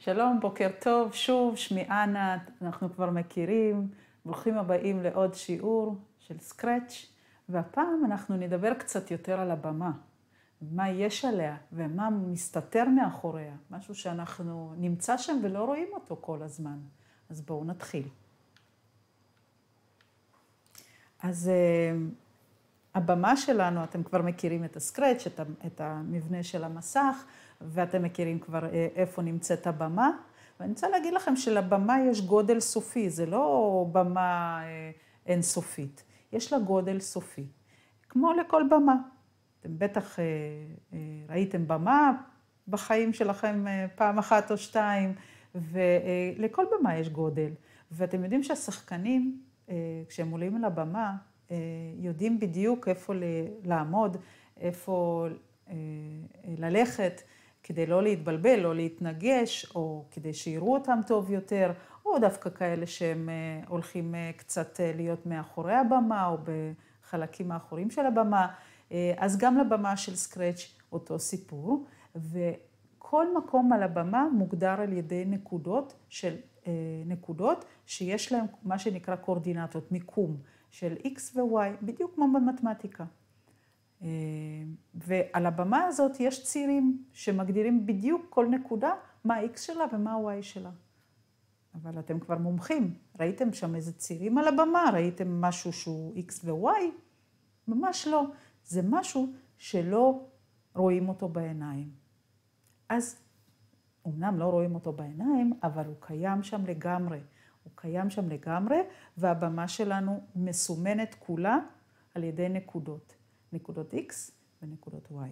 שלום, בוקר טוב, שוב, שמי אנה, אנחנו כבר מכירים, ברוכים הבאים לעוד שיעור של סקרץ', והפעם אנחנו נדבר קצת יותר על הבמה, מה יש עליה ומה מסתתר מאחוריה, משהו שאנחנו נמצא שם ולא רואים אותו כל הזמן. אז בואו נתחיל. אז אה, הבמה שלנו, אתם כבר מכירים את הסקרץ', את המבנה של המסך, ואתם מכירים כבר אה, איפה נמצאת הבמה. ואני רוצה להגיד לכם שלבמה יש גודל סופי, זה לא במה אה, אינסופית, יש לה גודל סופי, כמו לכל במה. אתם בטח אה, ראיתם במה בחיים שלכם פעם אחת או שתיים, ולכל במה יש גודל. ואתם יודעים שהשחקנים, כשהם עולים על הבמה, יודעים בדיוק איפה לעמוד, איפה ללכת. כדי לא להתבלבל, לא להתנגש, או כדי שיראו אותם טוב יותר, או דווקא כאלה שהם אה, הולכים אה, קצת אה, להיות מאחורי הבמה, או בחלקים האחוריים של הבמה. אז גם לבמה של סקרץ' אותו סיפור, וכל מקום על הבמה מוגדר על ידי נקודות של... נקודות שיש להן מה שנקרא קורדינטות, מיקום של x ו-y, בדיוק כמו במתמטיקה. אה, ועל הבמה הזאת יש צירים שמגדירים בדיוק כל נקודה, מה ה-X שלה ומה ה-Y שלה. אבל אתם כבר מומחים, ראיתם שם איזה צירים על הבמה, ראיתם משהו שהוא X ו-Y? ממש לא. זה משהו שלא רואים אותו בעיניים. אז אמנם לא רואים אותו בעיניים, אבל הוא קיים שם לגמרי. הוא קיים שם לגמרי, והבמה שלנו מסומנת כולה על ידי נקודות. נקודות X ונקודות Y.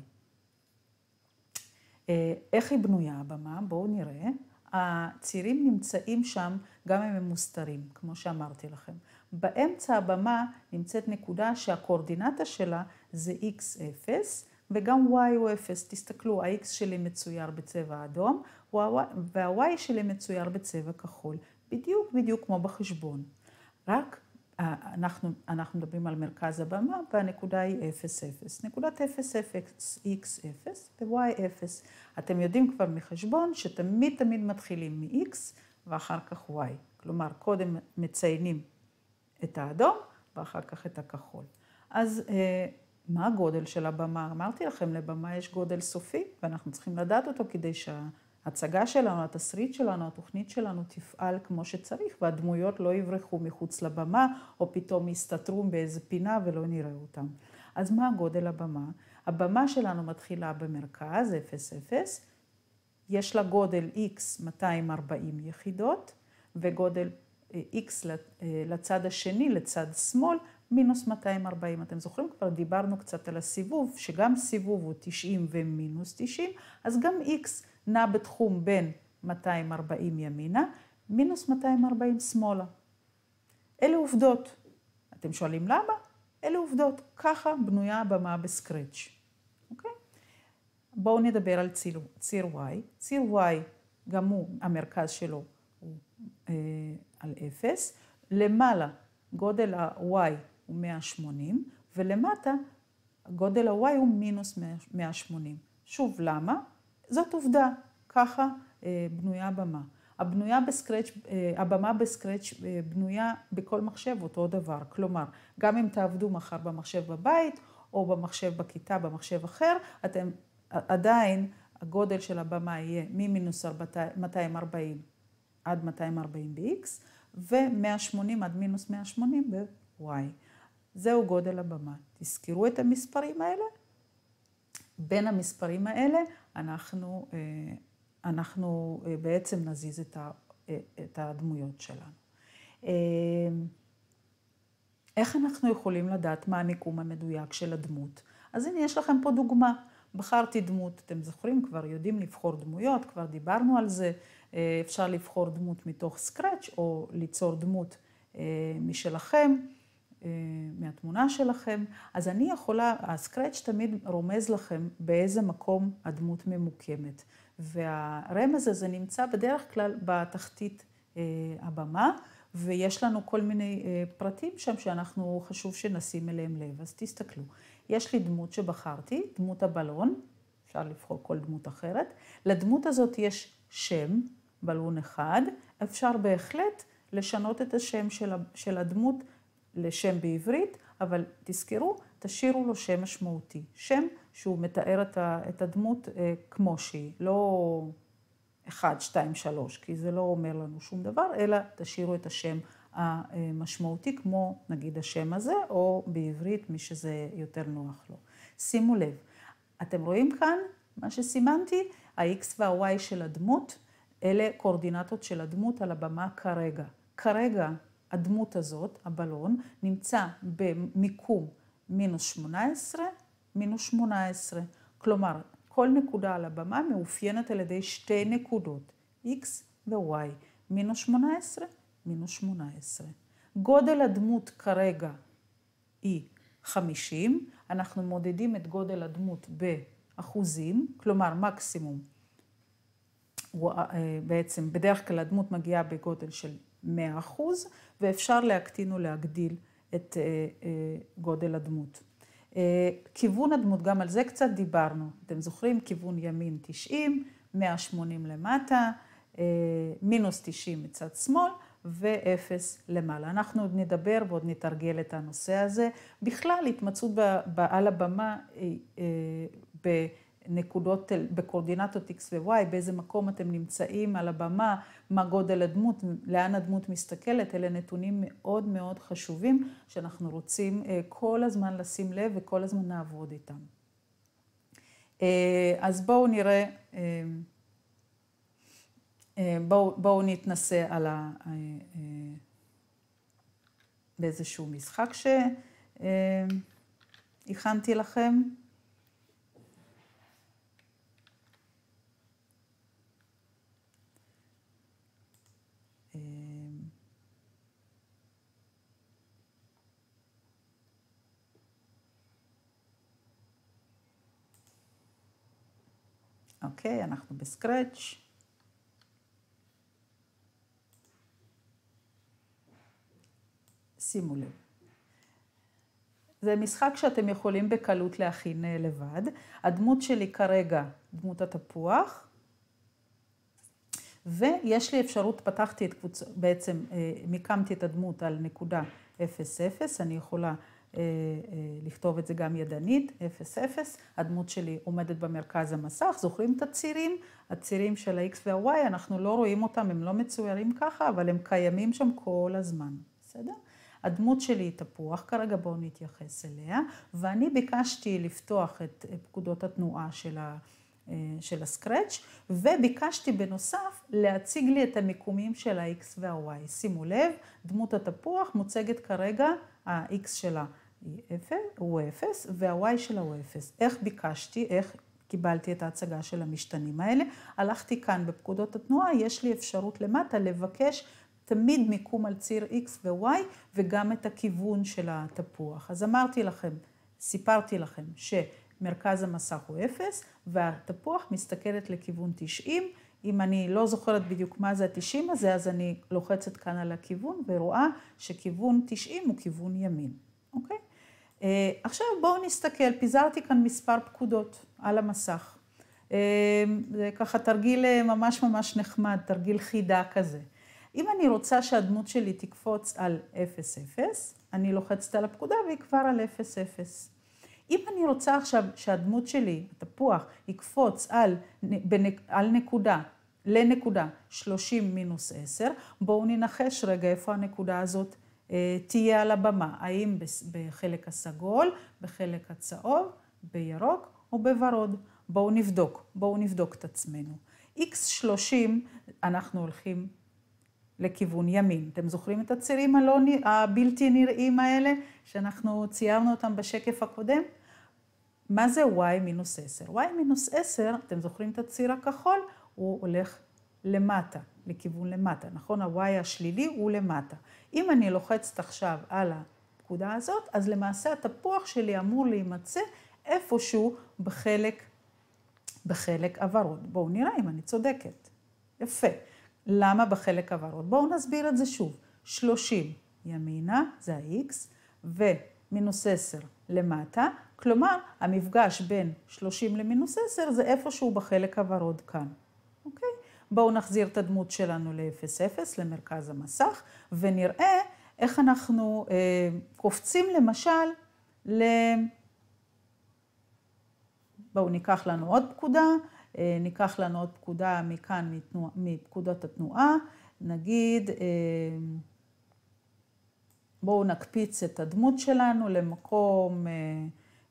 אה, איך היא בנויה הבמה? בואו נראה. הצירים נמצאים שם גם אם הם מוסתרים, כמו שאמרתי לכם. באמצע הבמה נמצאת נקודה שהקואורדינטה שלה זה x0 וגם y הוא 0. תסתכלו, ה-x שלי מצויר בצבע אדום וה-y שלי מצויר בצבע כחול, בדיוק בדיוק כמו בחשבון. רק אה, אנחנו, אנחנו מדברים על מרכז הבמה והנקודה היא 0, 0. נקודת 0, 0, x, 0 ו-y, 0. אתם יודעים כבר מחשבון שתמיד תמיד מתחילים מ-x ואחר כך y. כלומר, קודם מציינים את האדום ואחר כך את הכחול. אז אה, מה הגודל של הבמה? אמרתי לכם, לבמה יש גודל סופי ואנחנו צריכים לדעת אותו כדי שה... ההצגה שלנו, התסריט שלנו, התוכנית שלנו תפעל כמו שצריך, והדמויות לא יברחו מחוץ לבמה, או פתאום יסתתרו באיזה פינה ולא נראה אותם. אז מה גודל הבמה? הבמה שלנו מתחילה במרכז, 0-0, יש לה גודל x 240 יחידות, וגודל אה, x אה, לצד השני, לצד שמאל, מינוס 240. אתם זוכרים? כבר דיברנו קצת על הסיבוב, שגם סיבוב הוא 90 ומינוס 90, אז גם x נע בתחום בין 240 ימינה, מינוס 240 שמאלה. אלה עובדות. אתם שואלים למה? אלה עובדות. ככה בנויה הבמה בסקרץ', אוקיי? בואו נדבר על ציר, ציר Y. ציר Y, גם הוא, המרכז שלו הוא אה, על 0. למעלה, גודל ה-Y הוא 180, ולמטה, גודל ה-Y הוא מינוס 180. שוב, למה? זאת עובדה, ככה אה, בנויה הבמה. הבנויה בסקרץ', אה, הבמה בסקרץ' אה, בנויה בכל מחשב אותו דבר. כלומר, גם אם תעבדו מחר במחשב בבית, או במחשב בכיתה, במחשב אחר, אתם עדיין, הגודל של הבמה יהיה ממינוס 240 עד 240 ב-X, ו-180 עד מינוס 180 ב-Y. זהו גודל הבמה. תזכרו את המספרים האלה. בין המספרים האלה, אנחנו, אה, אנחנו אה, בעצם נזיז את, ה, אה, את הדמויות שלנו. איך אנחנו יכולים לדעת מה המיקום המדויק של הדמות? אז הנה, יש לכם פה דוגמה. בחרתי דמות, אתם זוכרים, כבר יודעים לבחור דמויות, כבר דיברנו על זה. אפשר לבחור דמות מתוך סקרץ' או ליצור דמות משלכם. מהתמונה שלכם, אז אני יכולה, הסקרץ' תמיד רומז לכם באיזה מקום הדמות ממוקמת. והרמז הזה נמצא בדרך כלל בתחתית אה, הבמה, ויש לנו כל מיני אה, פרטים שם שאנחנו, חשוב שנשים אליהם לב, אז תסתכלו. יש לי דמות שבחרתי, דמות הבלון, אפשר לבחור כל דמות אחרת. לדמות הזאת יש שם, בלון אחד, אפשר בהחלט לשנות את השם של הדמות לשם בעברית, אבל תזכרו, תשאירו לו שם משמעותי. שם שהוא מתאר את הדמות אה, כמו שהיא, לא אחד, שתיים, שלוש, כי זה לא אומר לנו שום דבר, אלא תשאירו את השם המשמעותי, כמו נגיד השם הזה, או בעברית, מי שזה יותר נוח לו. שימו לב, אתם רואים כאן מה שסימנתי? ה-X וה-Y של הדמות, אלה קואורדינטות של הדמות על הבמה כרגע. כרגע הדמות הזאת, הבלון, נמצא במיקום מינוס 18, מינוס 18. כלומר, כל נקודה על הבמה מאופיינת על ידי שתי נקודות, x ו-y, מינוס 18, מינוס 18. גודל הדמות כרגע היא 50, אנחנו מודדים את גודל הדמות באחוזים, כלומר מקסימום, אה, בעצם בדרך כלל הדמות מגיעה בגודל של 100%, ואפשר להקטין או להגדיל את אה, אה, גודל הדמות. אה, כיוון הדמות, גם על זה קצת דיברנו. אתם זוכרים? כיוון ימין 90, 180 למטה, מינוס 90 מצד שמאל ואפס למעלה. אנחנו עוד נדבר ועוד נתרגל את הנושא הזה. בכלל, התמצאות על הבמה ב... נקודות בקורדינטות x ו-y, באיזה מקום אתם נמצאים על הבמה, מה גודל הדמות, לאן הדמות מסתכלת, אלה נתונים מאוד מאוד חשובים שאנחנו רוצים אה, כל הזמן לשים לב וכל הזמן לעבוד איתם. אה, אז בואו נראה, אה, בואו, בואו נתנסה על ה... באיזשהו משחק שהכנתי לכם. אוקיי, אנחנו בסקרץ'. שימו לב. זה משחק שאתם יכולים בקלות להכין אה, לבד. הדמות שלי כרגע, דמות התפוח, ויש לי אפשרות, פתחתי את קבוצה, בעצם אה, מיקמתי את הדמות על נקודה 0,0, אני יכולה אה, אה, לכתוב את זה גם ידנית, 0-0. הדמות שלי עומדת במרכז המסך, זוכרים את הצירים? הצירים של ה-X וה-Y, אנחנו לא רואים אותם, הם לא מצוירים ככה, אבל הם קיימים שם כל הזמן, בסדר? הדמות שלי היא תפוח, כרגע בואו נתייחס אליה, ואני ביקשתי לפתוח את פקודות התנועה של ה... אה, של הסקרץ', וביקשתי בנוסף להציג לי את המיקומים של ה-X וה-Y. שימו לב, דמות התפוח מוצגת כרגע, ה-X שלה הוא 0, וה-y שלה הוא 0. איך ביקשתי, איך קיבלתי את ההצגה של המשתנים האלה? הלכתי כאן בפקודות התנועה, יש לי אפשרות למטה לבקש תמיד מיקום על ציר x ו-y, וגם את הכיוון של התפוח. אז אמרתי לכם, סיפרתי לכם, שמרכז המסך הוא 0, והתפוח מסתכלת לכיוון 90. אם אני לא זוכרת בדיוק מה זה ה-90 הזה, אז אני לוחצת כאן על הכיוון ורואה שכיוון 90 הוא כיוון ימין, אוקיי? Uh, עכשיו בואו נסתכל, פיזרתי כאן מספר פקודות על המסך. Uh, זה ככה תרגיל אה, ממש ממש נחמד, תרגיל חידה כזה. אם אני רוצה שהדמות שלי תקפוץ על 0-0, אני לוחצת על הפקודה והיא כבר על 0-0. אם אני רוצה עכשיו שהדמות שלי, התפוח, יקפוץ על, בנק, על נקודה, לנקודה 30 מינוס 10, בואו ננחש רגע איפה הנקודה הזאת אה, תהיה על הבמה, האם בחלק הסגול, בחלק הצהוב, בירוק או בוורוד. בואו נבדוק, בואו נבדוק את עצמנו. X30, אנחנו הולכים לכיוון ימין. אתם זוכרים את הצירים הלא, הבלתי נראים האלה, שאנחנו ציירנו אותם בשקף הקודם? מה זה y מינוס 10? y מינוס 10, אתם זוכרים את הציר הכחול? הוא הולך למטה. לכיוון למטה, נכון? ה-Y השלילי הוא למטה. אם אני לוחצת עכשיו על הפקודה הזאת, אז למעשה התפוח שלי אמור להימצא איפשהו בחלק, בחלק הוורוד. בואו נראה אם אני צודקת. יפה. למה בחלק הוורוד? בואו נסביר את זה שוב. 30 ימינה, זה ה-X, ומינוס 10 למטה, כלומר, המפגש בין 30 למינוס 10 זה איפשהו בחלק הוורוד כאן. בואו נחזיר את הדמות שלנו ל-0,0, למרכז המסך, ונראה איך אנחנו אה, קופצים למשל ל... בואו ניקח לנו עוד פקודה, אה, ניקח לנו עוד פקודה מכאן, מתנוע, מפקודות התנועה, נגיד, אה, בואו נקפיץ את הדמות שלנו למקום אה,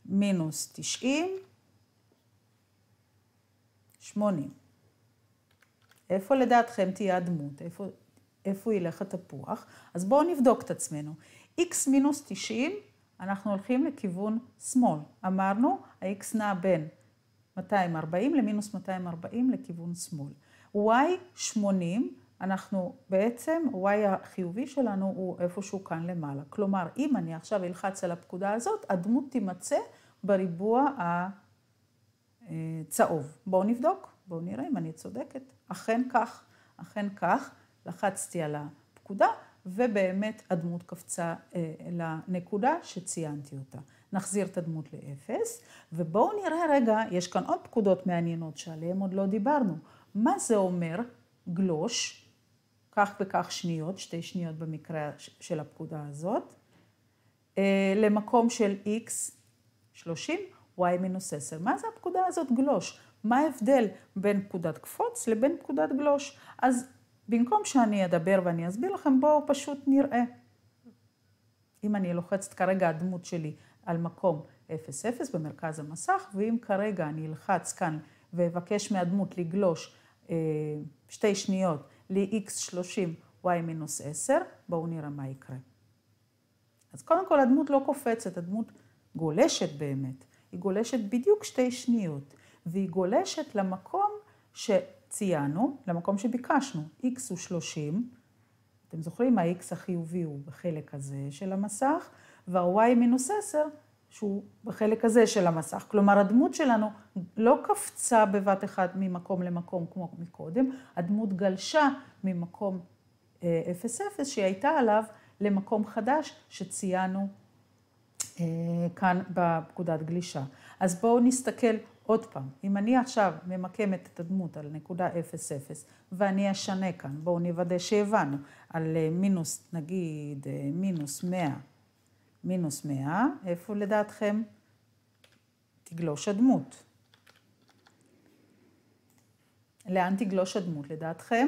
מינוס 90, 80. איפה לדעתכם תהיה הדמות? איפה, איפה ילך התפוח? אז בואו נבדוק את עצמנו. x מינוס 90, אנחנו הולכים לכיוון שמאל. אמרנו, ה-x נע בין 240 למינוס 240 לכיוון שמאל. y 80, אנחנו בעצם, y החיובי שלנו הוא איפשהו כאן למעלה. כלומר, אם אני עכשיו אלחץ על הפקודה הזאת, הדמות תימצא בריבוע הצהוב. בואו נבדוק, בואו נראה אם אני צודקת. אכן כך, אכן כך, לחצתי על הפקודה, ובאמת הדמות קפצה אה, לנקודה שציינתי אותה. נחזיר את הדמות לאפס, ובואו נראה רגע, יש כאן עוד פקודות מעניינות שעליהן עוד לא דיברנו. מה זה אומר גלוש, כך וכך שניות, שתי שניות במקרה של הפקודה הזאת, אה, למקום של x 30, y מינוס 10. מה זה הפקודה הזאת גלוש? מה ההבדל בין פקודת קפוץ לבין פקודת גלוש? אז במקום שאני אדבר ואני אסביר לכם, בואו פשוט נראה. אם אני לוחצת כרגע הדמות שלי על מקום 0-0 במרכז המסך, ואם כרגע אני אלחץ כאן ואבקש מהדמות לגלוש אה, שתי שניות ל-x30, y מינוס 10, בואו נראה מה יקרה. אז קודם כל הדמות לא קופצת, הדמות גולשת באמת. היא גולשת בדיוק שתי שניות. והיא גולשת למקום שציינו, למקום שביקשנו. x הוא 30, אתם זוכרים? ה-x החיובי הוא בחלק הזה של המסך, וה-y מינוס 10 שהוא בחלק הזה של המסך. כלומר, הדמות שלנו לא קפצה בבת אחת ממקום למקום כמו מקודם, הדמות גלשה ממקום 0-0 אה, שהיא הייתה עליו למקום חדש שציינו אה, כאן בפקודת גלישה. אז בואו נסתכל עוד פעם. אם אני עכשיו ממקמת את הדמות על נקודה 0, 0, ואני אשנה כאן, בואו נוודא שהבנו, על אה, מינוס, נגיד, אה, מינוס 100, מינוס 100, איפה לדעתכם תגלוש הדמות? לאן תגלוש הדמות לדעתכם?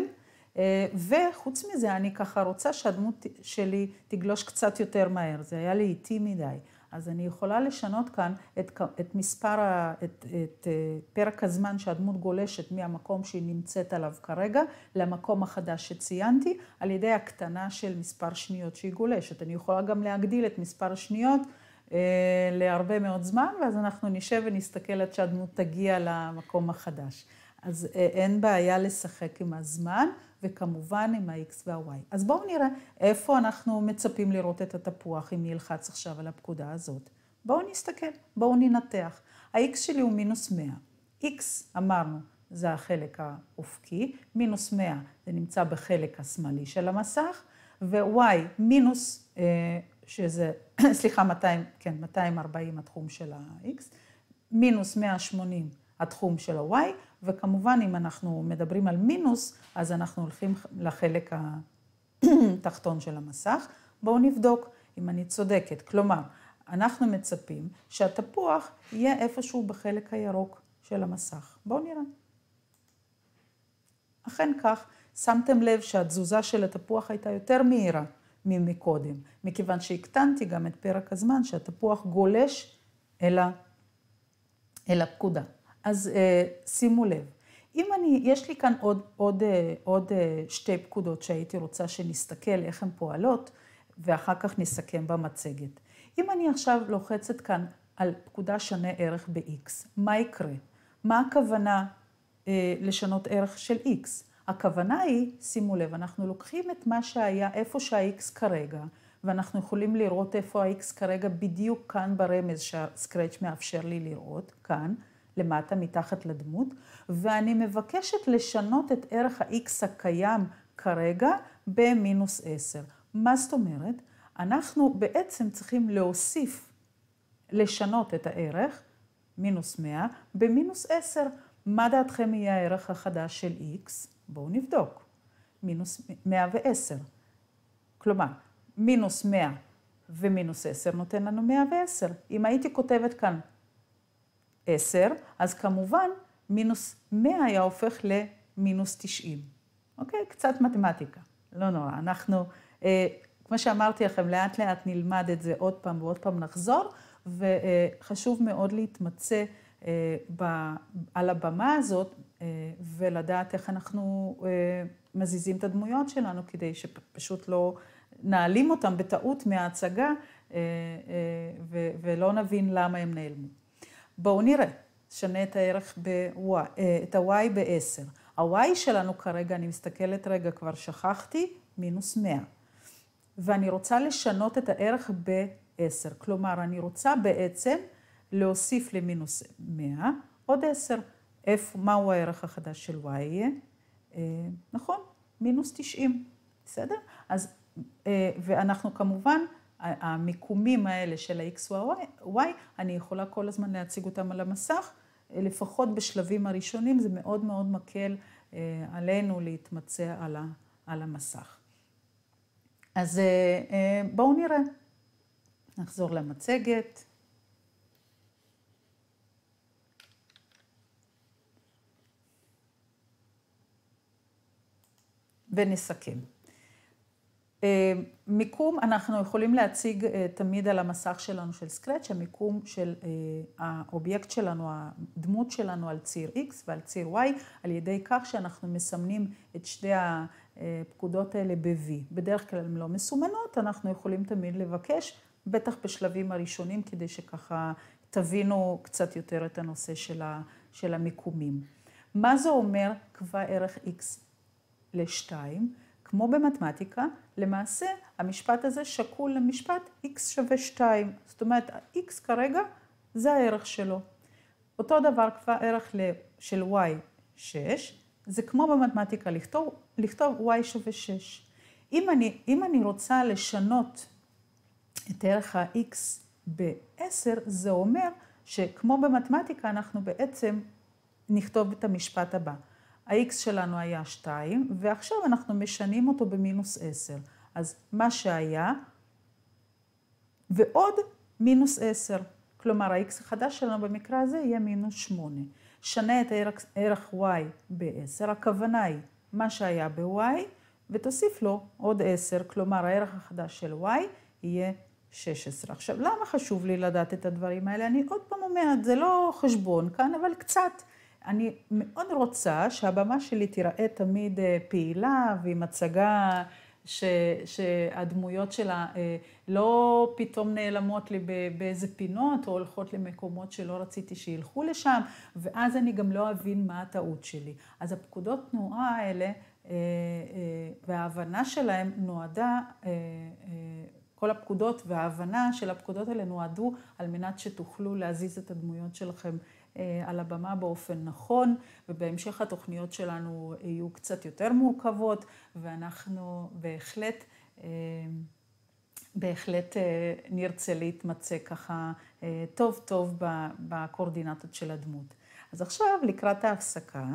וחוץ מזה, אני ככה רוצה שהדמות שלי תגלוש קצת יותר מהר, זה היה לי איטי מדי. אז אני יכולה לשנות כאן את, את מספר, ה, את, את אה, פרק הזמן שהדמות גולשת מהמקום שהיא נמצאת עליו כרגע למקום החדש שציינתי, על ידי הקטנה של מספר שניות שהיא גולשת. אני יכולה גם להגדיל את מספר השניות אה, להרבה מאוד זמן, ואז אנחנו נשב ונסתכל עד שהדמות תגיע למקום החדש. אז אה, אין בעיה לשחק עם הזמן. וכמובן עם ה-X וה-Y. אז בואו נראה איפה אנחנו מצפים לראות את התפוח אם נלחץ עכשיו על הפקודה הזאת. בואו נסתכל, בואו ננתח. ה-X שלי הוא מינוס 100. X, אמרנו, זה החלק האופקי, מינוס 100 זה נמצא בחלק השמאלי של המסך, ו-Y מינוס, אה, שזה, סליחה, 200, כן, 240 התחום של ה-X, מינוס 180 התחום של ה-Y, וכמובן, אם אנחנו מדברים על מינוס, אז אנחנו הולכים לחלק התחתון של המסך. בואו נבדוק אם אני צודקת. כלומר, אנחנו מצפים שהתפוח יהיה איפשהו בחלק הירוק של המסך. בואו נראה. אכן כך, שמתם לב שהתזוזה של התפוח הייתה יותר מהירה ממקודם, מכיוון שהקטנתי גם את פרק הזמן שהתפוח גולש אל, ה... אל הפקודה. אז אה, שימו לב, אם אני, יש לי כאן עוד, עוד, אה, עוד אה, שתי פקודות שהייתי רוצה שנסתכל איך הן פועלות, ואחר כך נסכם במצגת. אם אני עכשיו לוחצת כאן על פקודה שנה ערך ב-X, מה יקרה? מה הכוונה אה, לשנות ערך של X? הכוונה היא, שימו לב, אנחנו לוקחים את מה שהיה, איפה שה-X כרגע, ואנחנו יכולים לראות איפה ה-X כרגע בדיוק כאן ברמז שהסקרץ' מאפשר לי לראות, כאן. למטה, מתחת לדמות, ואני מבקשת לשנות את ערך ה-x הקיים כרגע במינוס 10. מה זאת אומרת? אנחנו בעצם צריכים להוסיף, לשנות את הערך, מינוס 100, במינוס 10. מה דעתכם יהיה הערך החדש של x? בואו נבדוק. מינוס 110. כלומר, מינוס 100 ומינוס 10 נותן לנו 110. אם הייתי כותבת כאן 10, אז כמובן מינוס 100 היה הופך למינוס 90. אוקיי? קצת מתמטיקה, לא נורא. אנחנו, אה, כמו שאמרתי לכם, לאט לאט נלמד את זה עוד פעם ועוד פעם נחזור, וחשוב מאוד להתמצא אה, ב, על הבמה הזאת אה, ולדעת איך אנחנו אה, מזיזים את הדמויות שלנו כדי שפשוט לא נעלים אותם בטעות מההצגה אה, אה, ולא נבין למה הם נעלמו. בואו נראה, שנה את הערך, ב-y, אה, את ה-y ב-10. ה-y שלנו כרגע, אני מסתכלת רגע, כבר שכחתי, מינוס 100. ואני רוצה לשנות את הערך ב-10. כלומר, אני רוצה בעצם להוסיף למינוס 100 עוד 10. איפה, מהו הערך החדש של y יהיה? אה, נכון, מינוס 90, בסדר? אז, אה, ואנחנו כמובן המיקומים האלה של ה-X וה-Y, אני יכולה כל הזמן להציג אותם על המסך, לפחות בשלבים הראשונים, זה מאוד מאוד מקל אה, עלינו להתמצא על, על המסך. אז אה, אה, בואו נראה. נחזור למצגת. ונסכם. אה, מיקום, אנחנו יכולים להציג אה, תמיד על המסך שלנו של סקרץ', המיקום של אה, האובייקט שלנו, הדמות שלנו על ציר X ועל ציר Y, על ידי כך שאנחנו מסמנים את שתי הפקודות האלה ב-V. בדרך כלל הן לא מסומנות, אנחנו יכולים תמיד לבקש, בטח בשלבים הראשונים, כדי שככה תבינו קצת יותר את הנושא של, ה, של המיקומים. מה זה אומר קבע ערך X ל-2? כמו במתמטיקה, למעשה המשפט הזה שקול למשפט x שווה 2. זאת אומרת, x כרגע זה הערך שלו. אותו דבר כבר ערך של y 6, זה כמו במתמטיקה לכתוב, לכתוב y שווה 6. אם אני, אם אני רוצה לשנות את ערך ה-x ב-10, זה אומר שכמו במתמטיקה אנחנו בעצם נכתוב את המשפט הבא. ה-x שלנו היה 2, ועכשיו אנחנו משנים אותו במינוס 10. אז מה שהיה, ועוד מינוס 10. כלומר, ה-x החדש שלנו במקרה הזה יהיה מינוס 8. שנה את ערך, ערך y ב-10, הכוונה היא מה שהיה ב-y, ותוסיף לו עוד 10, כלומר הערך החדש של y יהיה 16. עכשיו, למה חשוב לי לדעת את הדברים האלה? אני עוד פעם אומרת, זה לא חשבון כאן, אבל קצת. אני מאוד רוצה שהבמה שלי תיראה תמיד אה, פעילה והיא מצגה ש, שהדמויות שלה אה, לא פתאום נעלמות לי באיזה פינות או הולכות למקומות שלא רציתי שילכו לשם ואז אני גם לא אבין מה הטעות שלי. אז הפקודות תנועה האלה אה, וההבנה שלהם נועדה, כל הפקודות וההבנה של הפקודות האלה נועדו על מנת שתוכלו להזיז את הדמויות שלכם אה, על הבמה באופן נכון, ובהמשך התוכניות שלנו אה, יהיו קצת יותר מורכבות, ואנחנו בהחלט, אה, בהחלט נרצה להתמצא ככה טוב טוב בקואורדינטות של הדמות. אז עכשיו, לקראת ההפסקה,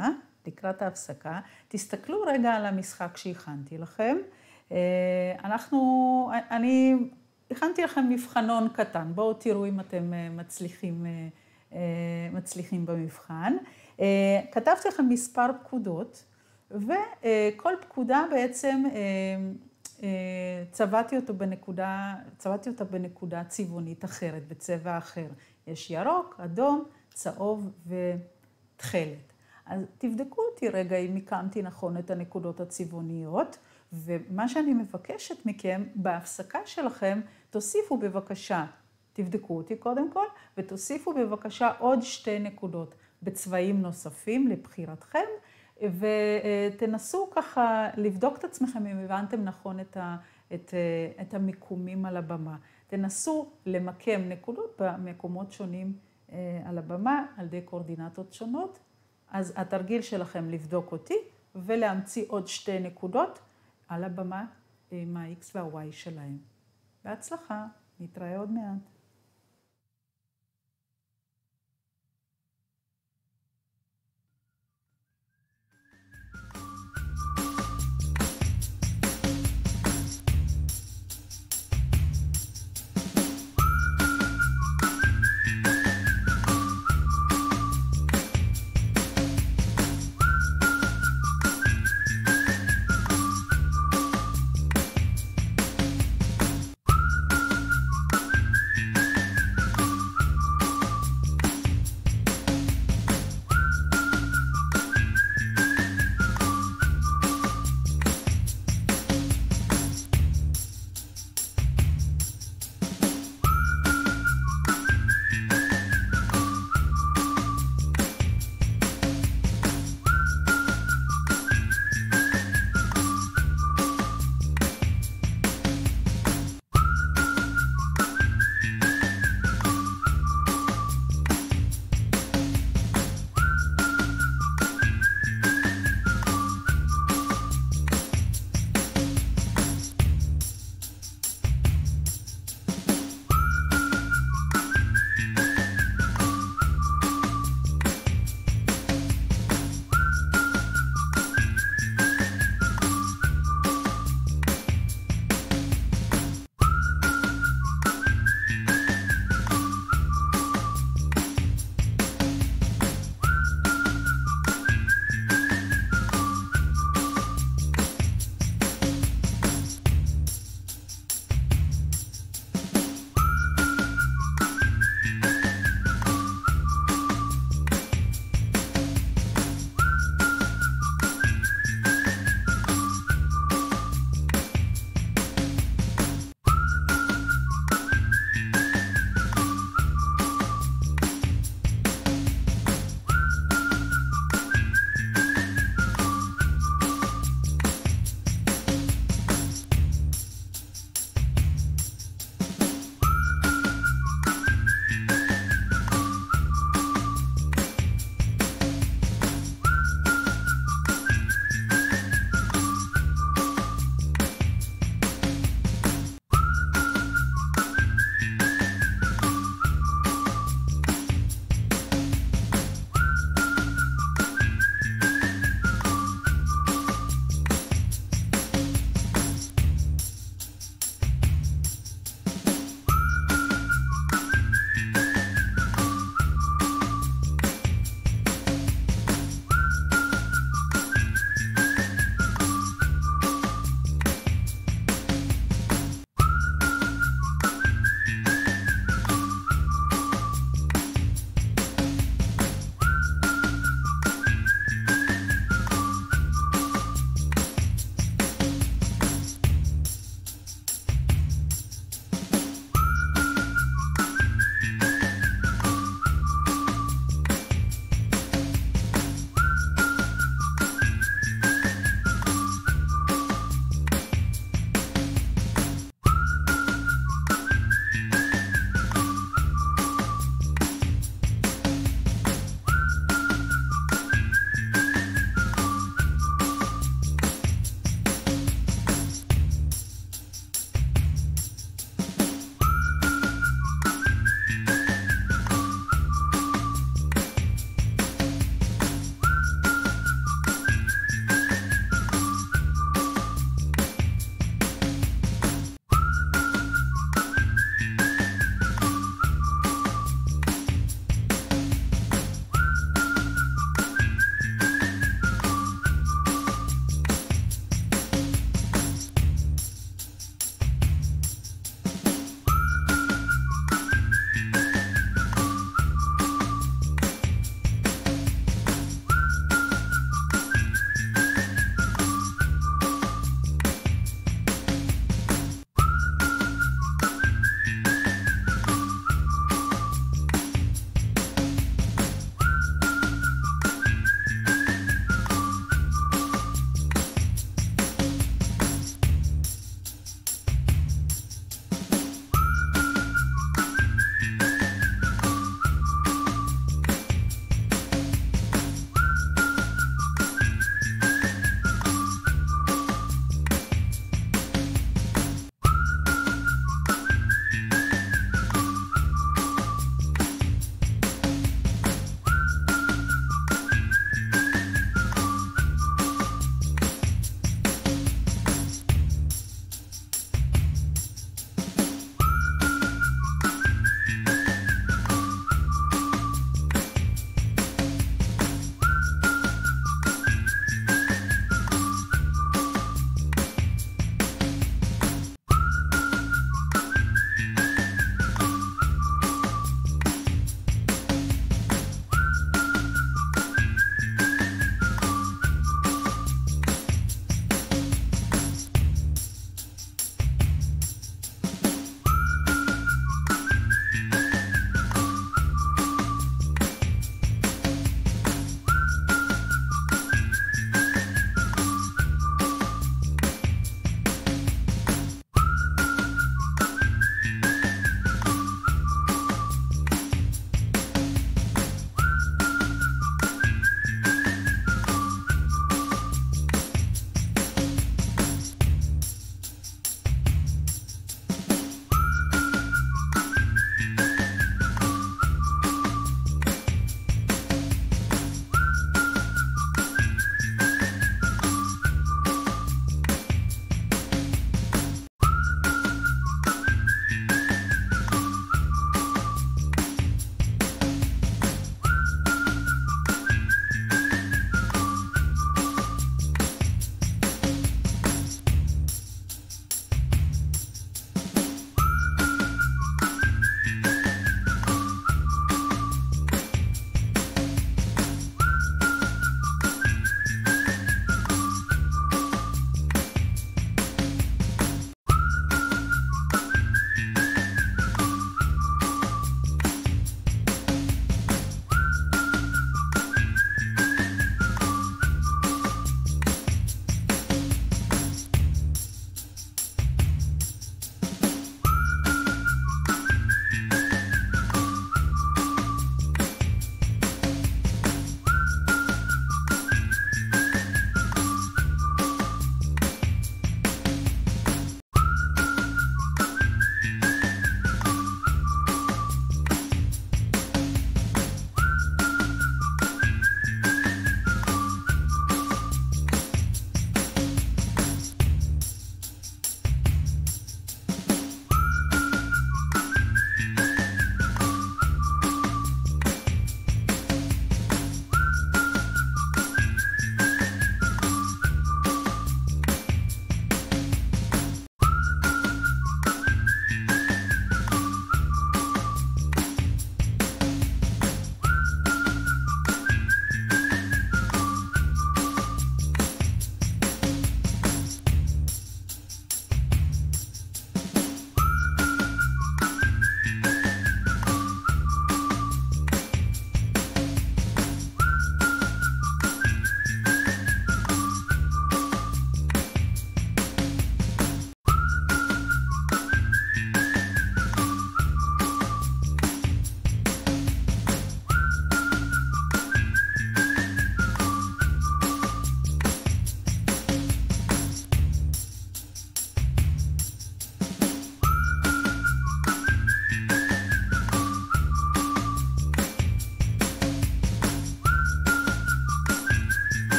לקראת ההפסקה, תסתכלו רגע על המשחק שהכנתי לכם. אנחנו, אני הכנתי לכם מבחנון קטן, בואו תראו אם אתם מצליחים אה, מצליחים במבחן. אה, כתבתי לכם מספר פקודות, וכל פקודה בעצם אה, צבעתי אותו בנקודה, צבעתי אותה בנקודה צבעונית אחרת, בצבע אחר. יש ירוק, אדום, צהוב ותכלת. אז תבדקו אותי רגע אם הקמתי נכון את הנקודות הצבעוניות, ומה שאני מבקשת מכם, בהפסקה שלכם, תוסיפו בבקשה תבדקו אותי קודם כל, ותוסיפו בבקשה עוד שתי נקודות בצבעים נוספים לבחירתכם, ותנסו ככה לבדוק את עצמכם אם הבנתם נכון את, ה, את, אה, את המיקומים על הבמה. תנסו למקם נקודות במקומות שונים אה, על הבמה, על ידי קורדינטות שונות. אז התרגיל שלכם לבדוק אותי ולהמציא עוד שתי נקודות על הבמה עם ה-X וה-Y שלהם. בהצלחה, נתראה עוד מעט.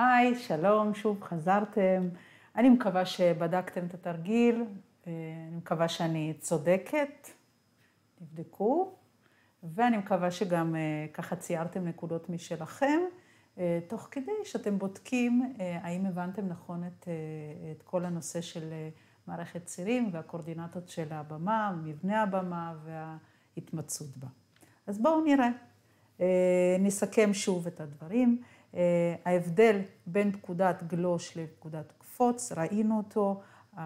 היי, שלום, שוב חזרתם. אני מקווה שבדקתם את התרגיל, אה, אני מקווה שאני צודקת, תבדקו, ואני מקווה שגם אה, ככה ציירתם נקודות משלכם, אה, תוך כדי שאתם בודקים האם הבנתם נכון את, את כל הנושא של מערכת צירים והקורדינטות של הבמה, מבנה הבמה וההתמצאות בה. אז בואו נראה. נסכם שוב את הדברים. אה, ההבדל בין פקודת גלוש לפקודת קפוץ, ראינו אותו,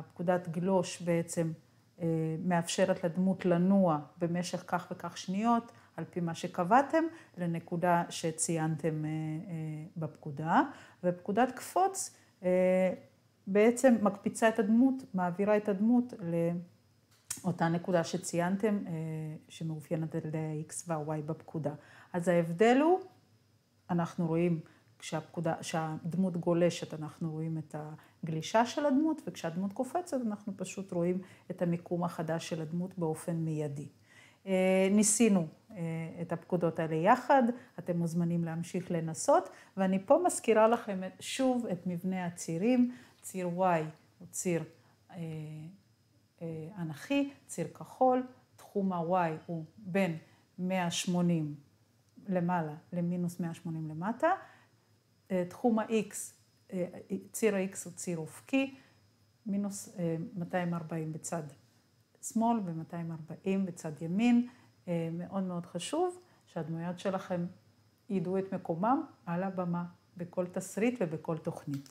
פקודת גלוש בעצם אה, מאפשרת לדמות לנוע במשך כך וכך שניות, על פי מה שקבעתם, לנקודה שציינתם אה, בפקודה, ופקודת קפוץ בעצם מקפיצה את הדמות, מעבירה את הדמות לאותה נקודה שציינתם, שמאופיינת על ידי ה-X וה-Y בפקודה. אז ההבדל הוא אנחנו רואים כשהפקודה, כשהדמות גולשת אנחנו רואים את הגלישה של הדמות, וכשהדמות קופצת אנחנו פשוט רואים את המיקום החדש של הדמות באופן מיידי. אה, ניסינו אה, את הפקודות האלה יחד, אתם מוזמנים להמשיך לנסות, ואני פה מזכירה לכם שוב את מבנה הצירים, ציר Y הוא ציר אה, אנכי, ציר כחול, תחום ה-Y הוא בין 180 למעלה למינוס 180 למטה. אה, תחום ה-X, אה, ציר ה-X הוא ציר אופקי, מינוס 240 אה, בצד שמאל ו-240 בצד ימין. מאוד מאוד חשוב שהדמויות שלכם ידעו את מקומם על הבמה, בכל תסריט ובכל תוכנית.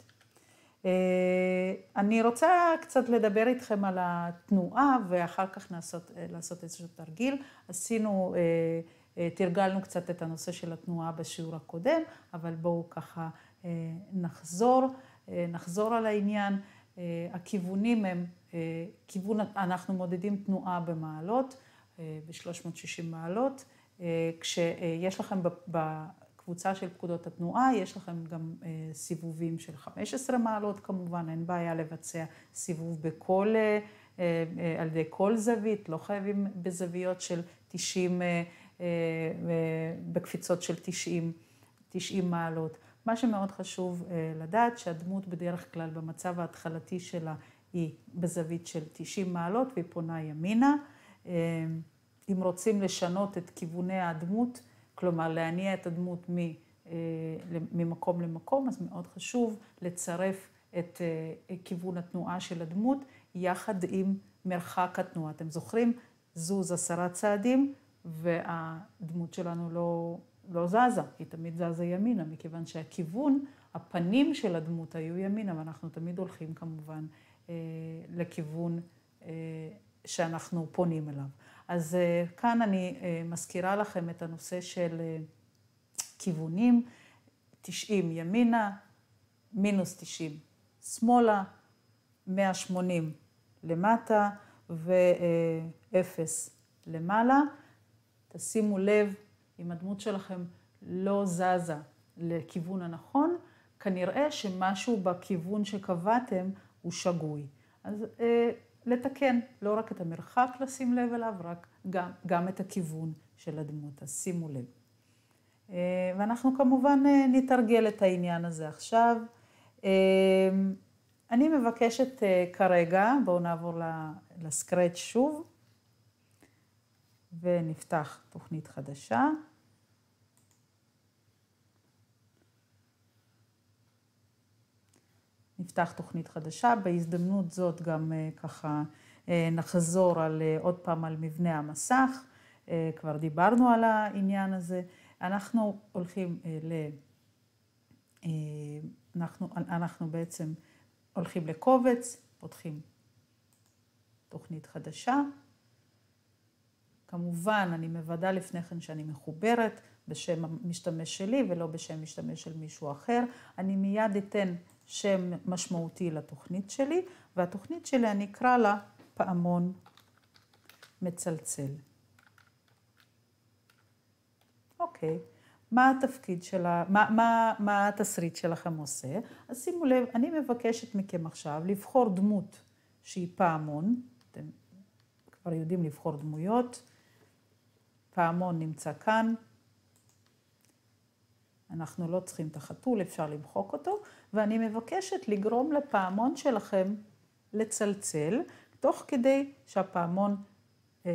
אני רוצה קצת לדבר איתכם על התנועה ואחר כך נעשות, לעשות איזשהו תרגיל. עשינו... אה, תרגלנו קצת את הנושא של התנועה בשיעור הקודם, אבל בואו ככה אה, נחזור, אה, נחזור על העניין. הכיוונים הם, כיוון, אנחנו מודדים תנועה במעלות, ב-360 מעלות, כשיש לכם בקבוצה של פקודות התנועה, יש לכם גם סיבובים של 15 מעלות כמובן, אין בעיה לבצע סיבוב בכל, על ידי כל זווית, לא חייבים בזוויות של 90 אה, אה, בקפיצות של 90, 90 מעלות. מה שמאוד חשוב אה, לדעת, שהדמות בדרך כלל במצב ההתחלתי שלה היא בזווית של 90 מעלות והיא פונה ימינה. אם רוצים לשנות את כיווני הדמות, כלומר להניע את הדמות ממקום למקום, אז מאוד חשוב לצרף את כיוון התנועה של הדמות יחד עם מרחק התנועה. אתם זוכרים? זוז עשרה צעדים, והדמות שלנו לא, לא זזה, היא תמיד זזה ימינה, מכיוון שהכיוון, הפנים של הדמות היו ימינה, ואנחנו תמיד הולכים כמובן אה, לכיוון אה, שאנחנו פונים אליו. אז אה, כאן אני אה, מזכירה לכם את הנושא של אה, כיוונים, 90 ימינה, מינוס 90 שמאלה, 180 למטה ואפס למעלה. תשימו לב, אם הדמות שלכם לא זזה לכיוון הנכון, כנראה שמשהו בכיוון שקבעתם הוא שגוי. אז אה, לתקן, לא רק את המרחק לשים לב אליו, רק גם, גם את הכיוון של הדמות, אז שימו לב. אה, ואנחנו כמובן אה, נתרגל את העניין הזה עכשיו. אה, אני מבקשת אה, כרגע, בואו נעבור לסקרץ' שוב. ונפתח תוכנית חדשה. נפתח תוכנית חדשה. בהזדמנות זאת גם אה, ככה אה, נחזור על, אה, עוד פעם על מבנה המסך, כבר דיברנו על העניין הזה. אנחנו הולכים ל... אנחנו, אנחנו בעצם הולכים לקובץ, פותחים תוכנית חדשה. כמובן, אני מוודא לפני כן שאני מחוברת בשם המשתמש שלי ולא בשם משתמש של מישהו אחר. אני מיד אתן שם משמעותי לתוכנית שלי, והתוכנית שלי אני אקרא לה פעמון מצלצל. אוקיי, מה התפקיד של ה... מה, מה, מה התסריט שלכם עושה? אז שימו לב, אני מבקשת מכם עכשיו לבחור דמות שהיא פעמון, אתם כבר יודעים לבחור דמויות, פעמון נמצא כאן. אנחנו לא צריכים את החתול, אפשר למחוק אותו, ואני מבקשת לגרום לפעמון שלכם לצלצל, תוך כדי שהפעמון אה,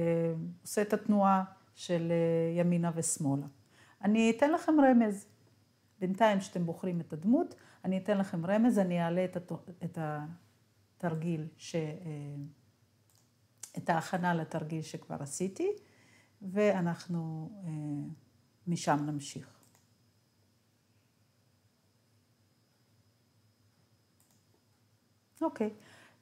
עושה את התנועה של אה, ימינה ושמאלה. אני אתן לכם רמז. בינתיים שאתם בוחרים את הדמות, אני אתן לכם רמז, אני אעלה את, הת... את התרגיל, ש... אה, את ההכנה לתרגיל שכבר עשיתי. ואנחנו אה, משם נמשיך. אוקיי,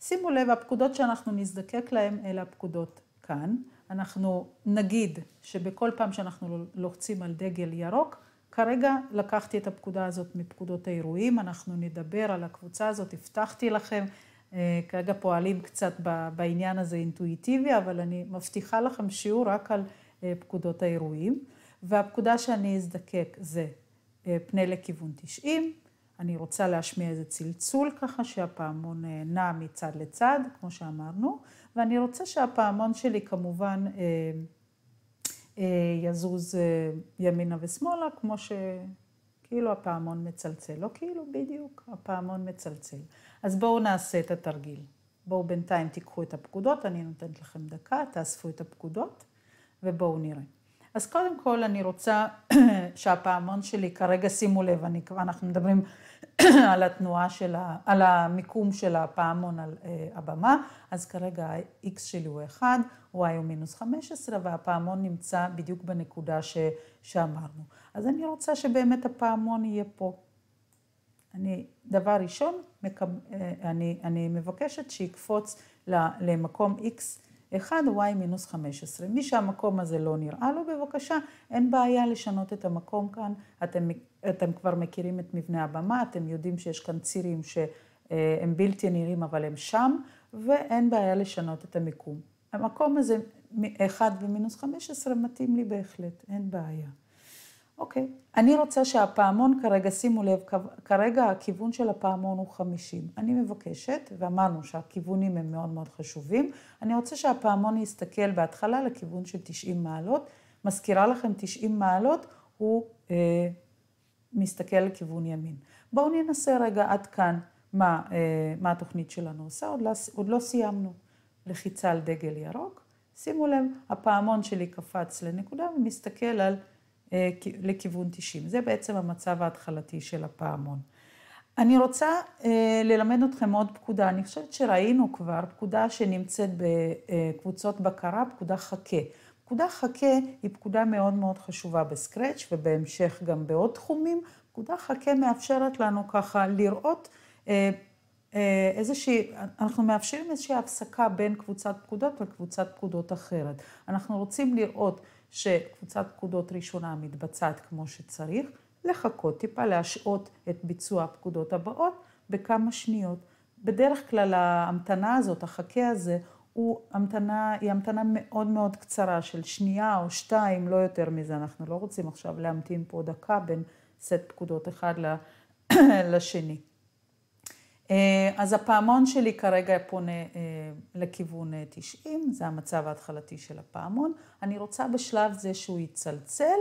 שימו לב, הפקודות שאנחנו נזדקק להן אלה הפקודות כאן. אנחנו נגיד שבכל פעם שאנחנו לוחצים על דגל ירוק, כרגע לקחתי את הפקודה הזאת מפקודות האירועים, אנחנו נדבר על הקבוצה הזאת, הבטחתי לכם, אה, כרגע פועלים קצת בעניין הזה אינטואיטיבי, אבל אני מבטיחה לכם שיעור רק על אה, פקודות האירועים, והפקודה שאני אזדקק זה אה, פנה לכיוון 90, אני רוצה להשמיע איזה צלצול ככה שהפעמון אה, נע מצד לצד, כמו שאמרנו, ואני רוצה שהפעמון שלי כמובן יזוז ימינה ושמאלה, כמו ש... כאילו הפעמון מצלצל, לא כאילו, בדיוק, הפעמון מצלצל. אז בואו נעשה את התרגיל. בואו בינתיים תיקחו את הפקודות, אני נותנת לכם דקה, תאספו את הפקודות. ובואו נראה. אז קודם כל אני רוצה שהפעמון שלי, כרגע שימו לב, אני, אנחנו מדברים על התנועה של ה... על המיקום של הפעמון על uh, הבמה, אז כרגע ה-x שלי הוא 1, y הוא מינוס 15, והפעמון נמצא בדיוק בנקודה ש... שאמרנו. אז אני רוצה שבאמת הפעמון יהיה פה. אני, דבר ראשון, מקב... אה, אני, אני מבקשת שיקפוץ למקום x 1y מינוס 15. מי שהמקום הזה לא נראה לו, בבקשה, אין בעיה לשנות את המקום כאן. אתם, אתם כבר מכירים את מבנה הבמה, אתם יודעים שיש כאן צירים שהם אה, בלתי נראים אבל הם שם, ואין בעיה לשנות את המיקום. המקום הזה, 1 ומינוס 15, מתאים לי בהחלט, אין בעיה. אוקיי, אני רוצה שהפעמון כרגע, שימו לב, כרגע הכיוון של הפעמון הוא 50. אני מבקשת, ואמרנו שהכיוונים הם מאוד מאוד חשובים, אני רוצה שהפעמון יסתכל בהתחלה לכיוון של 90 מעלות. מזכירה לכם 90 מעלות, הוא אה, מסתכל לכיוון ימין. בואו ננסה רגע עד כאן מה, אה, מה התוכנית שלנו עושה, עוד לא, עוד לא סיימנו. לחיצה על דגל ירוק, שימו לב, הפעמון שלי קפץ לנקודה ומסתכל על... אה, לכיוון 90. זה בעצם המצב ההתחלתי של הפעמון. אני רוצה אה, ללמד אתכם עוד פקודה. אני חושבת שראינו כבר פקודה שנמצאת בקבוצות אה, בקרה, פקודה חכה. פקודה חכה היא פקודה מאוד מאוד חשובה בסקרץ' ובהמשך גם בעוד תחומים. פקודה חכה מאפשרת לנו ככה לראות איזושהי, אנחנו מאפשרים איזושהי הפסקה בין קבוצת פקודות לקבוצת פקודות אחרת. אנחנו רוצים לראות שקבוצת פקודות ראשונה מתבצעת כמו שצריך, לחכות טיפה, להשעות את ביצוע הפקודות הבאות בכמה שניות. בדרך כלל ההמתנה הזאת, החכה הזה, הוא המתנה, היא המתנה מאוד מאוד קצרה של שנייה או שתיים, לא יותר מזה. אנחנו לא רוצים עכשיו להמתין פה דקה בין סט פקודות אחד לשני. אה, אז הפעמון שלי כרגע פונה אה, לכיוון 90, אה, זה המצב ההתחלתי של הפעמון. אני רוצה בשלב זה שהוא יצלצל.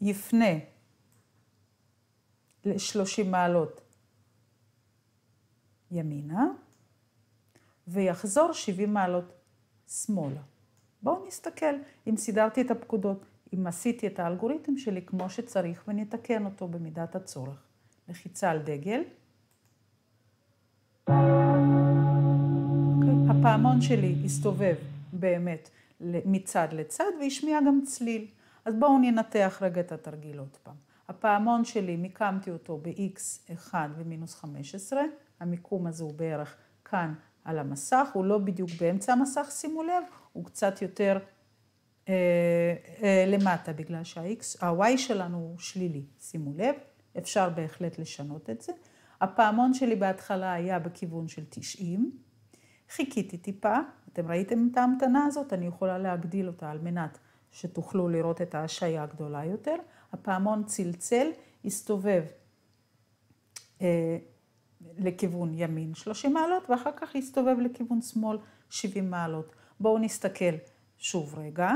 יפנה ל-30 מעלות ימינה, ויחזור 70 מעלות שמאלה. בואו נסתכל אם סידרתי את הפקודות. אם עשיתי את האלגוריתם שלי כמו שצריך ונתקן אותו במידת הצורך. לחיצה על דגל. אוקיי? הפעמון שלי הסתובב באמת מצד לצד והשמיע גם צליל. אז בואו ננתח רגע את התרגיל עוד פעם. הפעמון שלי, מיקמתי אותו ב-x1 ומינוס 15, המיקום הזה הוא בערך כאן על המסך, הוא לא בדיוק באמצע המסך, שימו לב, הוא קצת יותר אה, אה, למטה, בגלל שה-X, ה-Y שלנו הוא שלילי, שימו לב, אפשר בהחלט לשנות את זה. הפעמון שלי בהתחלה היה בכיוון של 90, חיכיתי טיפה, אתם ראיתם את ההמתנה הזאת, אני יכולה להגדיל אותה על מנת שתוכלו לראות את ההשעיה הגדולה יותר. הפעמון צלצל, הסתובב אה, לכיוון ימין 30 מעלות, ואחר כך הסתובב לכיוון שמאל 70 מעלות. בואו נסתכל. שוב רגע.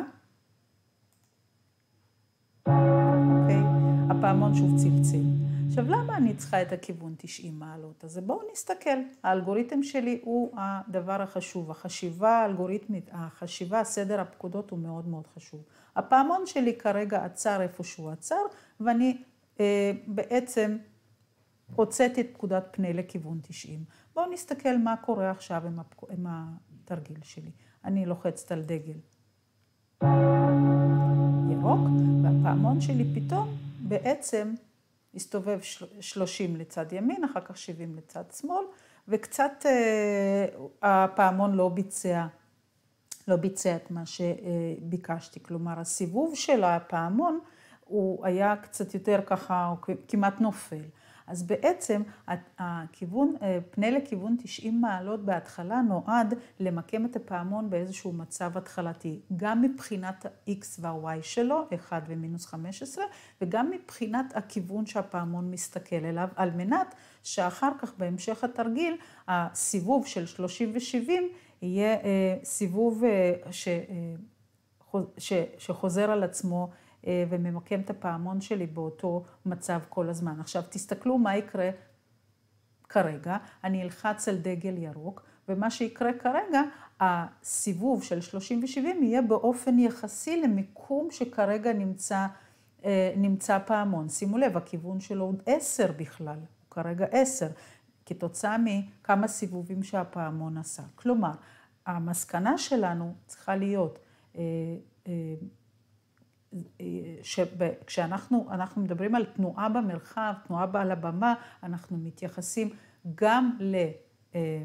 אוקיי? הפעמון שוב צלצל. עכשיו, למה אני צריכה את הכיוון 90 מעלות הזה? בואו נסתכל. האלגוריתם שלי הוא הדבר החשוב. החשיבה האלגוריתמית, החשיבה, סדר הפקודות הוא מאוד מאוד חשוב. הפעמון שלי כרגע עצר איפה שהוא עצר, ואני אה, בעצם הוצאתי את פקודת פנה לכיוון 90. בואו נסתכל מה קורה עכשיו עם, הפק... עם התרגיל שלי. אני לוחצת על דגל ירוק, והפעמון שלי פתאום בעצם הסתובב 30 לצד ימין, אחר כך 70 לצד שמאל, וקצת אה, הפעמון לא ביצע, לא ביצע את מה שביקשתי. כלומר, הסיבוב של הפעמון הוא היה קצת יותר ככה, הוא כמעט נופל. אז בעצם הכיוון, אה, פנה לכיוון 90 מעלות בהתחלה נועד למקם את הפעמון באיזשהו מצב התחלתי, גם מבחינת ה-x וה-y שלו, 1 ומינוס 15, וגם מבחינת הכיוון שהפעמון מסתכל אליו, על מנת שאחר כך בהמשך התרגיל, הסיבוב של 30 ו-70 יהיה אה, סיבוב אה, ש... שחוזר על עצמו אה, וממקם את הפעמון שלי באותו מצב כל הזמן. עכשיו, תסתכלו מה יקרה כרגע. אני אלחץ על דגל ירוק, ומה שיקרה כרגע, הסיבוב של 30 ו-70 יהיה באופן יחסי למיקום שכרגע נמצא, אה, נמצא פעמון. שימו לב, הכיוון שלו הוא 10 בכלל, הוא כרגע 10, כתוצאה מכמה סיבובים שהפעמון עשה. כלומר, המסקנה שלנו צריכה להיות, אה, שכשאנחנו אנחנו מדברים על תנועה במרחב, תנועה בעל הבמה, אנחנו מתייחסים גם, ל, אה,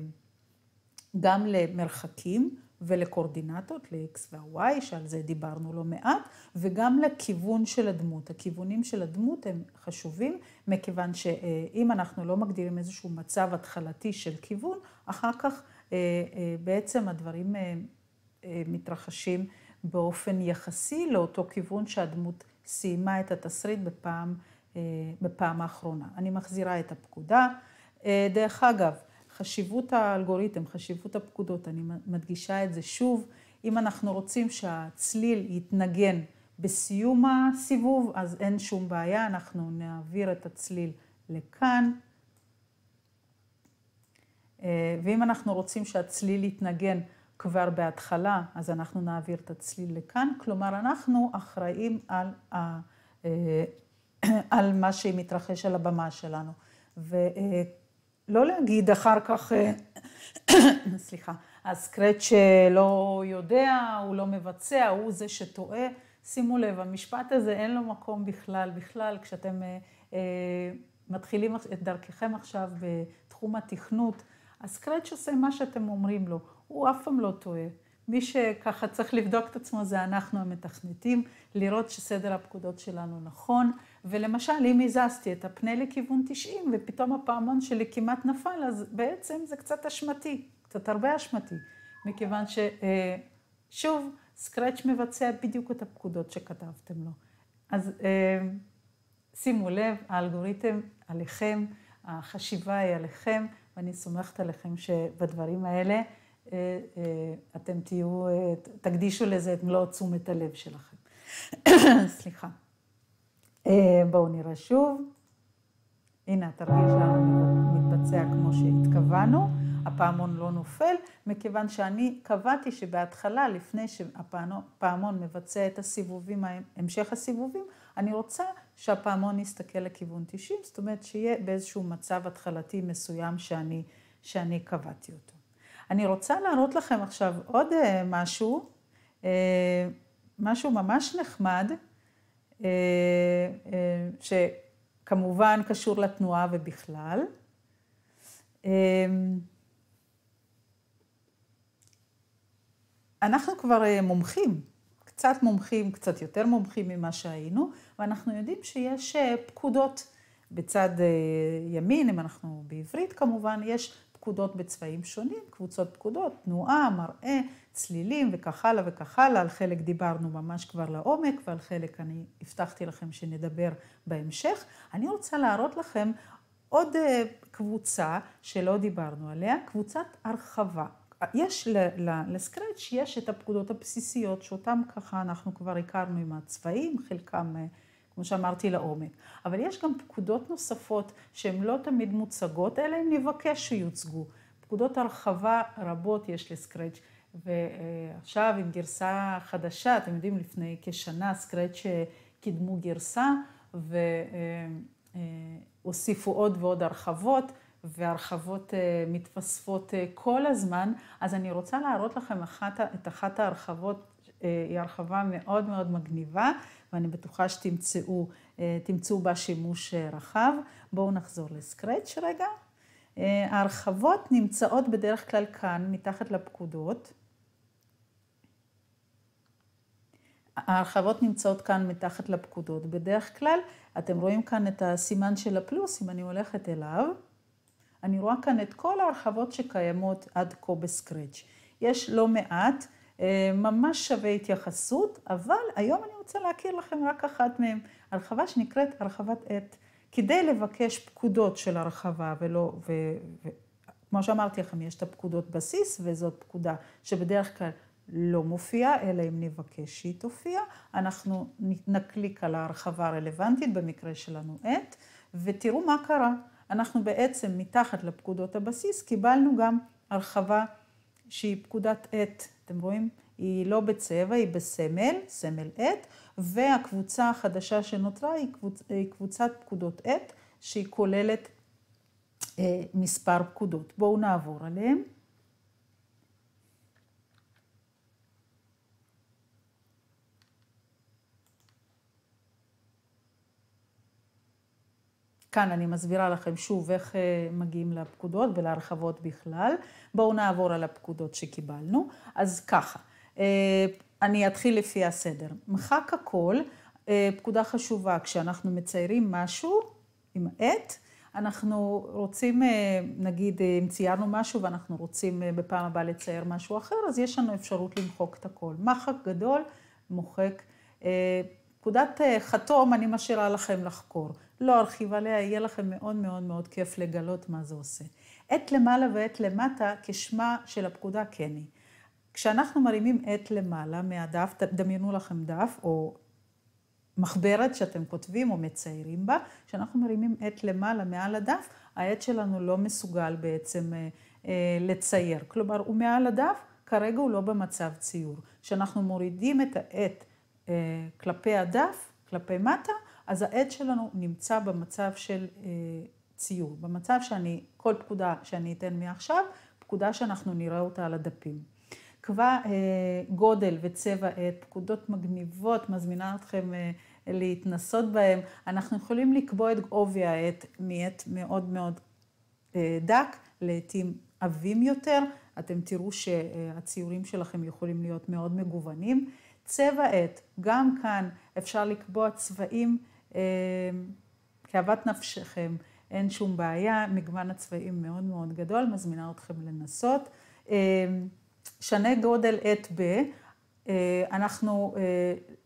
גם למרחקים ולקורדינטות, ל-X וה-Y, שעל זה דיברנו לא מעט, וגם לכיוון של הדמות. הכיוונים של הדמות הם חשובים, מכיוון שאם אנחנו לא מגדירים איזשהו מצב התחלתי של כיוון, אחר כך אה, אה, בעצם הדברים מתרחשים באופן יחסי לאותו כיוון שהדמות סיימה את התסריט בפעם, אה, בפעם האחרונה. אני מחזירה את הפקודה. אה, דרך אגב, חשיבות האלגוריתם, חשיבות הפקודות, אני מדגישה את זה שוב, אם אנחנו רוצים שהצליל יתנגן בסיום הסיבוב, אז אין שום בעיה, אנחנו נעביר את הצליל לכאן. אה, ואם אנחנו רוצים שהצליל יתנגן כבר בהתחלה, אז אנחנו נעביר את הצליל לכאן. כלומר, אנחנו אחראים על, ה, אה, על מה שמתרחש על הבמה שלנו. ולא אה, להגיד אחר כך, אה, סליחה, הסקרץ' שלא יודע, הוא לא מבצע, הוא זה שטועה. שימו לב, המשפט הזה אין לו מקום בכלל, בכלל, כשאתם אה, מתחילים את דרככם עכשיו בתחום התכנות, הסקרץ' עושה מה שאתם אומרים לו. הוא אף פעם לא טועה. מי שככה צריך לבדוק את עצמו זה אנחנו המתכנתים, לראות שסדר הפקודות שלנו נכון, ולמשל, אם הזזתי את הפנה לכיוון 90 ופתאום הפעמון שלי כמעט נפל, אז בעצם זה קצת אשמתי, קצת הרבה אשמתי, מכיוון ששוב, אה, סקרץ' מבצע בדיוק את הפקודות שכתבתם לו. אז אה, שימו לב, האלגוריתם עליכם, החשיבה היא עליכם, ואני סומכת עליכם שבדברים האלה אה, אה, אתם תהיו, אה, תקדישו לזה את מלוא תשומת הלב שלכם. סליחה. בואו נראה שוב. הנה, התרגיל שלנו מתבצע כמו שהתכוונו. הפעמון לא נופל, מכיוון שאני קבעתי שבהתחלה, לפני שהפעמון מבצע את הסיבובים, המשך הסיבובים, אני רוצה שהפעמון יסתכל לכיוון 90, זאת אומרת שיהיה באיזשהו מצב התחלתי מסוים שאני, שאני קבעתי אותו. אני רוצה להראות לכם עכשיו עוד אה, משהו, אה, משהו ממש נחמד, אה, שכמובן קשור לתנועה ובכלל. אנחנו כבר מומחים, קצת מומחים, קצת יותר מומחים ממה שהיינו, ואנחנו יודעים שיש פקודות בצד ימין, אם אנחנו בעברית כמובן, יש פקודות בצבעים שונים, קבוצות פקודות, תנועה, מראה, צלילים וכך הלאה וכך הלאה. על חלק דיברנו ממש כבר לעומק ועל חלק אני הבטחתי לכם שנדבר בהמשך. אני רוצה להראות לכם עוד אה, קבוצה שלא דיברנו עליה, קבוצת הרחבה. יש לסקרץ', יש את הפקודות הבסיסיות שאותן ככה אנחנו כבר הכרנו עם הצבעים, חלקם אה, כמו שאמרתי, לעומק. אבל יש גם פקודות נוספות שהן לא תמיד מוצגות, אלא אם נבקש שיוצגו. פקודות הרחבה רבות יש לסקרץ', ועכשיו עם גרסה חדשה, אתם יודעים, לפני כשנה סקרץ' אה, קידמו גרסה והוסיפו אה, אה, עוד ועוד הרחבות. והרחבות מתווספות כל הזמן, אז אני רוצה להראות לכם אחת, את אחת ההרחבות אה, היא הרחבה מאוד מאוד מגניבה, ואני בטוחה שתמצאו אה, בה שימוש אה, רחב. בואו נחזור לסקרץ' רגע. ההרחבות נמצאות בדרך כלל כאן, מתחת לפקודות. ההרחבות נמצאות כאן מתחת לפקודות. בדרך כלל, אתם רואים כאן את הסימן של הפלוס, אם אני הולכת אליו, אני רואה כאן את כל ההרחבות שקיימות עד כה בסקרץ'. יש לא מעט, אה, ממש שווה התייחסות, אבל היום אני רוצה להכיר לכם רק אחת מהן, הרחבה שנקראת הרחבת עת. כדי לבקש פקודות של הרחבה ולא, ו, ו, כמו שאמרתי לכם, יש את הפקודות בסיס וזאת פקודה שבדרך כלל לא מופיעה, אלא אם נבקש שהיא תופיע. אנחנו נקליק על ההרחבה הרלוונטית, במקרה שלנו את, ותראו מה קרה. אנחנו בעצם מתחת לפקודות הבסיס קיבלנו גם הרחבה שהיא פקודת את. אתם רואים? היא לא בצבע, היא בסמל, סמל עט, והקבוצה החדשה שנותרה היא, קבוצ... היא קבוצת פקודות עט, שהיא כוללת אה, מספר פקודות. בואו נעבור עליהן. כאן אני מסבירה לכם שוב איך אה, מגיעים לפקודות ולהרחבות בכלל. בואו נעבור על הפקודות שקיבלנו. אז ככה, אה, אני אתחיל לפי הסדר. מחק הכל, אה, פקודה חשובה, כשאנחנו מציירים משהו עם עט, אנחנו רוצים, נגיד, אם ציירנו משהו ואנחנו רוצים בפעם הבאה לצייר משהו אחר, אז יש לנו אפשרות למחוק את הכל. מחק גדול, מוחק. פקודת חתום, אני משאירה לכם לחקור. לא ארחיב עליה, יהיה לכם מאוד מאוד מאוד כיף לגלות מה זה עושה. עת למעלה ועת למטה, כשמה של הפקודה כן היא. כשאנחנו מרימים עת למעלה מהדף, דמיינו לכם דף או מחברת שאתם כותבים או מציירים בה, כשאנחנו מרימים עת למעלה מעל הדף, העט שלנו לא מסוגל בעצם אה, אה, לצייר. כלומר, הוא מעל הדף, כרגע הוא לא במצב ציור. כשאנחנו מורידים את העט אה, כלפי הדף, כלפי מטה, אז העד שלנו נמצא במצב של אה, ציור, במצב שאני, כל פקודה שאני אתן מעכשיו, פקודה שאנחנו נראה אותה על הדפים. קבע אה, גודל וצבע עד, פקודות מגניבות, מזמינה אתכם אה, להתנסות בהן. אנחנו יכולים לקבוע את עובי העד מעט מאוד מאוד אה, דק, לעתים עבים יותר. אתם תראו שהציורים אה, שלכם יכולים להיות מאוד מגוונים. צבע עט, גם כאן אפשר לקבוע צבעים אמ, כאוות נפשכם, אין שום בעיה, מגוון הצבעים מאוד מאוד גדול, מזמינה אתכם לנסות. אמ, שנה גודל את ב, אנחנו,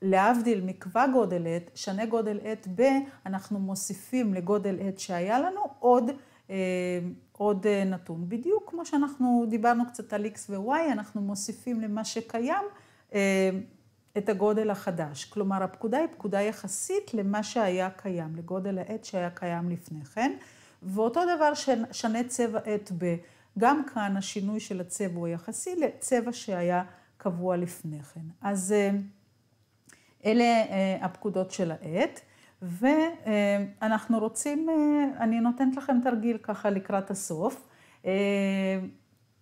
להבדיל מקווה גודל עת, אה, אה, שנה גודל עת ב, אנחנו מוסיפים לגודל עת שהיה לנו עוד, אה, עוד נתון. בדיוק כמו שאנחנו דיברנו קצת על x ו-y, אנחנו מוסיפים למה שקיים אמ, את הגודל החדש. כלומר, הפקודה היא פקודה יחסית למה שהיה קיים, לגודל העט שהיה קיים לפני כן. ואותו דבר שנה צבע עט ב... גם כאן השינוי של הצבע הוא יחסי לצבע שהיה קבוע לפני כן. אז אה, אלה אה, הפקודות של העט, ואנחנו אה, רוצים, אני נותנת לכם תרגיל ככה לקראת הסוף,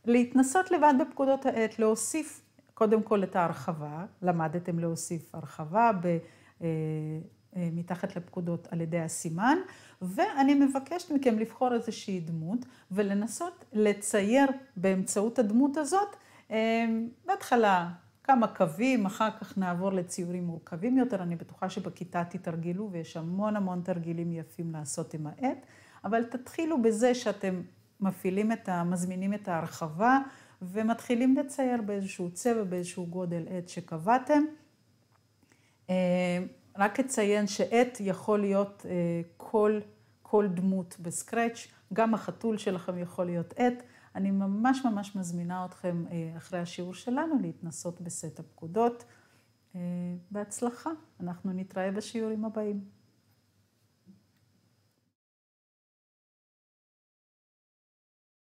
להתנסות לבד בפקודות העט, להוסיף קודם כל את ההרחבה, למדתם להוסיף הרחבה ב... אה, אה, מתחת לפקודות על ידי הסימן, ואני מבקשת מכם לבחור איזושהי דמות ולנסות לצייר באמצעות הדמות הזאת, אה, בהתחלה כמה קווים, אחר כך נעבור לציורים מורכבים יותר, אני בטוחה שבכיתה תתרגלו ויש המון המון תרגילים יפים לעשות עם העט, אבל תתחילו בזה שאתם מפעילים את ה... מזמינים את ההרחבה, ומתחילים לצייר באיזשהו צבע, באיזשהו גודל עט שקבעתם. אה, רק אציין שעט יכול להיות אה, כל, כל דמות בסקרץ', גם החתול שלכם יכול להיות עט. אני ממש ממש מזמינה אתכם אה, אחרי השיעור שלנו להתנסות בסט הפקודות. בהצלחה, אנחנו נתראה בשיעורים הבאים.